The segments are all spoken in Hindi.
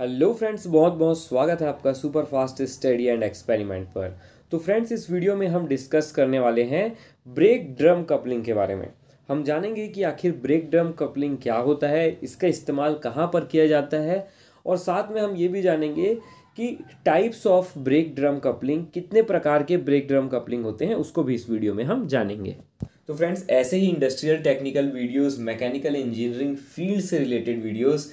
हेलो फ्रेंड्स बहुत बहुत स्वागत है आपका super fast study and experiment पर तो फ्रेंड्स इस वीडियो में हम डिस्कस करने वाले हैं ब्रेक ड्रम कपलिंग के बारे में हम जानेंगे कि आखिर ब्रेक ड्रम कपलिंग क्या होता है इसका इस्तेमाल कहाँ पर किया जाता है और साथ में हम ये भी जानेंगे कि types of brake drum coupling कितने प्रकार के ब्रेक ड्रम कपलिंग होते हैं उसको भी इस वीडियो में हम जानेंगे तो फ्रेंड्स ऐसे ही industrial technical videos mechanical engineering field से रिलेटेड वीडियोस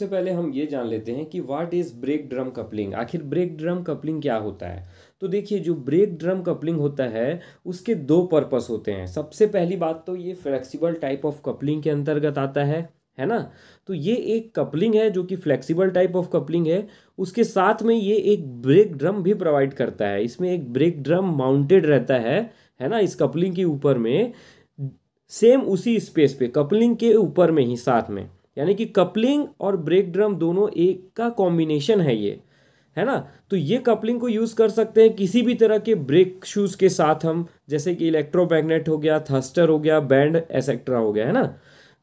सबसे पहले हम ये जान लेते हैं कि what is brake drum coupling आखिर ब्रेक ड्रम कपलिंग क्या होता है तो देखिए जो ब्रेक ड्रम कपलिंग होता है उसके दो पर्पस होते हैं सबसे पहली बात तो ये फ्लेक्सिबल टाइप ऑफ कपलिंग के अंतर्गत आता है है ना तो ये एक कपलिंग है जो कि फ्लेक्सिबल टाइप ऑफ कपलिंग है उसके साथ में ये एक ब्रेक ड्रम भी प्रोवाइड करता है इसमें एक ब्रेक ड्रम माउंटेड रहता है है ना इस कपलिंग के ऊपर में सेम उसी स्पेस पे कपलिंग के ऊपर में ही साथ में यानी कि कपलिंग और ब्रेक ड्रम दोनों एक का कॉम्बिनेशन है ये है ना तो ये कपलिंग को यूज़ कर सकते हैं किसी भी तरह के ब्रेक शूज़ के साथ हम जैसे कि इलेक्ट्रोमैग्नेट हो गया थस्टर हो गया बैंड एसेक्ट्रा हो गया है ना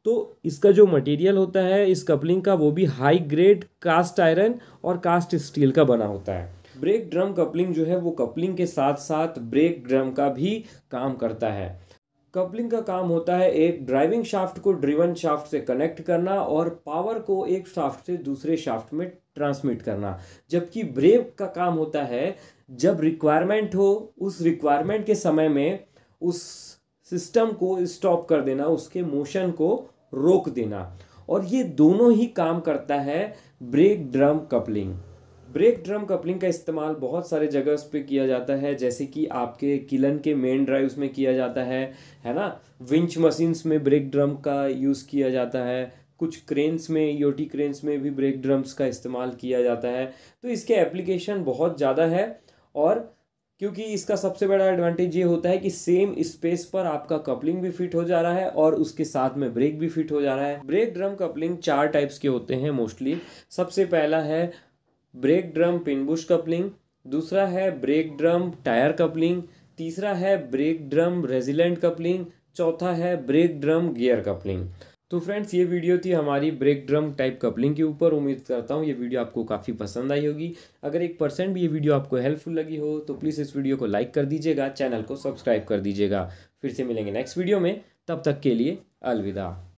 तो इसका जो मटेरियल होता है इस कपलिंग का वो भी हाई ग्रेड कास्ट आयरन और कास्ट स्टील का बना होता है ब्रेक ड्रम कपलिंग जो है वो कपलिंग के साथ साथ ब्रेक ड्रम का भी काम करता है कपलिंग का काम होता है एक ड्राइविंग शाफ्ट को ड्रिवन शाफ्ट से कनेक्ट करना और पावर को एक शाफ्ट से दूसरे शाफ्ट में ट्रांसमिट करना जबकि ब्रेक का काम होता है जब रिक्वायरमेंट हो उस रिक्वायरमेंट के समय में उस सिस्टम को स्टॉप कर देना उसके मोशन को रोक देना और ये दोनों ही काम करता है brake drum coupling brake drum coupling का इस्तेमाल बहुत सारे जगह उस पर किया जाता है जैसे कि आपके किलन के मेन ड्राइव्स में किया जाता है है ना विंच मशीन्स में ब्रेक ड्रम का यूज़ किया जाता है कुछ क्रेन्स में योटी क्रेन्स में भी ब्रेक ड्रम्स का इस्तेमाल किया जाता है तो इसके एप्लीकेशन बहुत ज़्यादा है और क्योंकि इसका सबसे बड़ा एडवांटेज ये होता है कि सेम स्पेस पर आपका कपलिंग भी फिट हो जा रहा है और उसके साथ में ब्रेक भी फिट हो जा रहा है ब्रेक ड्रम कपलिंग चार टाइप्स के होते हैं मोस्टली सबसे पहला है ब्रेक ड्रम पिनबुश कपलिंग दूसरा है ब्रेक ड्रम टायर कपलिंग तीसरा है ब्रेक ड्रम रेजिलेंट कपलिंग चौथा है ब्रेक ड्रम गियर कपलिंग तो फ्रेंड्स ये वीडियो थी हमारी ब्रेक ड्रम टाइप कपलिंग के ऊपर उम्मीद करता हूँ ये वीडियो आपको काफ़ी पसंद आई होगी अगर एक परसेंट भी ये वीडियो आपको हेल्पफुल लगी हो तो प्लीज़ इस वीडियो को लाइक कर दीजिएगा चैनल को सब्सक्राइब कर दीजिएगा फिर से मिलेंगे नेक्स्ट वीडियो में तब तक के लिए अलविदा